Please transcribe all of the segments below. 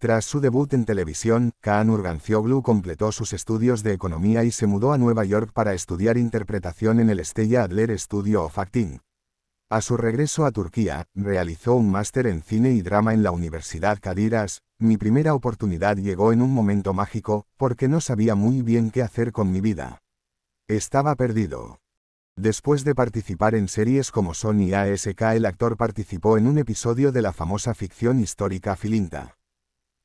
Tras su debut en televisión, Kaan Urgancioglu completó sus estudios de economía y se mudó a Nueva York para estudiar interpretación en el Stella Adler Studio of Acting. A su regreso a Turquía, realizó un máster en cine y drama en la Universidad Cadiras. Mi primera oportunidad llegó en un momento mágico, porque no sabía muy bien qué hacer con mi vida. Estaba perdido. Después de participar en series como Sony ASK, el actor participó en un episodio de la famosa ficción histórica Filinta.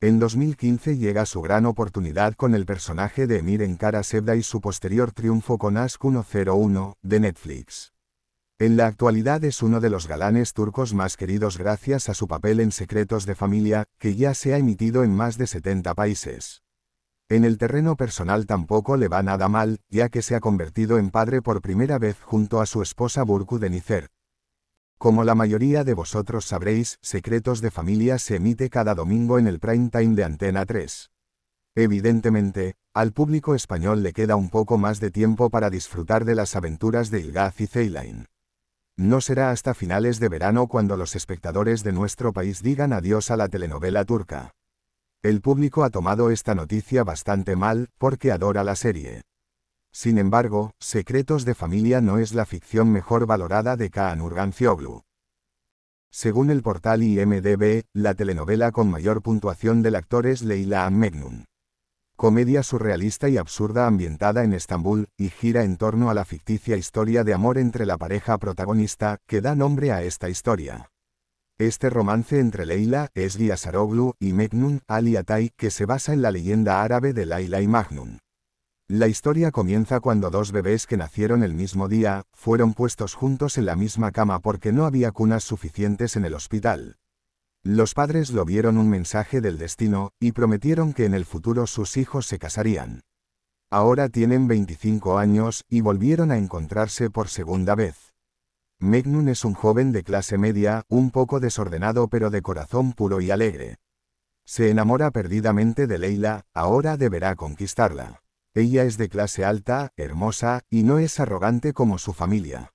En 2015 llega su gran oportunidad con el personaje de Emir en Cara y su posterior triunfo con Ask 101, de Netflix. En la actualidad es uno de los galanes turcos más queridos gracias a su papel en Secretos de Familia, que ya se ha emitido en más de 70 países. En el terreno personal tampoco le va nada mal, ya que se ha convertido en padre por primera vez junto a su esposa Burcu Denizert. Como la mayoría de vosotros sabréis, Secretos de Familia se emite cada domingo en el prime time de Antena 3. Evidentemente, al público español le queda un poco más de tiempo para disfrutar de las aventuras de Ilgaz y Ceylin. No será hasta finales de verano cuando los espectadores de nuestro país digan adiós a la telenovela turca. El público ha tomado esta noticia bastante mal, porque adora la serie. Sin embargo, Secretos de Familia no es la ficción mejor valorada de Kaan Urgancioglu. Según el portal IMDB, la telenovela con mayor puntuación del actor es Leila Megnun. Comedia surrealista y absurda ambientada en Estambul, y gira en torno a la ficticia historia de amor entre la pareja protagonista, que da nombre a esta historia. Este romance entre Leila, Esli Asaroglu, y Megnun Ali Atay, que se basa en la leyenda árabe de Laila y Magnun. La historia comienza cuando dos bebés que nacieron el mismo día, fueron puestos juntos en la misma cama porque no había cunas suficientes en el hospital. Los padres lo vieron un mensaje del destino, y prometieron que en el futuro sus hijos se casarían. Ahora tienen 25 años, y volvieron a encontrarse por segunda vez. Megnun es un joven de clase media, un poco desordenado pero de corazón puro y alegre. Se enamora perdidamente de Leila, ahora deberá conquistarla. Ella es de clase alta, hermosa, y no es arrogante como su familia.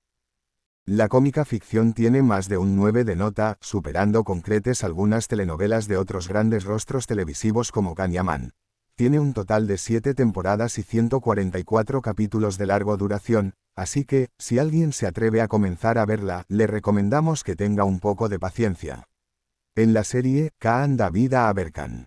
La cómica ficción tiene más de un 9 de nota, superando con algunas telenovelas de otros grandes rostros televisivos como Kanyaman. Tiene un total de 7 temporadas y 144 capítulos de largo duración, así que, si alguien se atreve a comenzar a verla, le recomendamos que tenga un poco de paciencia. En la serie, Khan da vida a Berkan.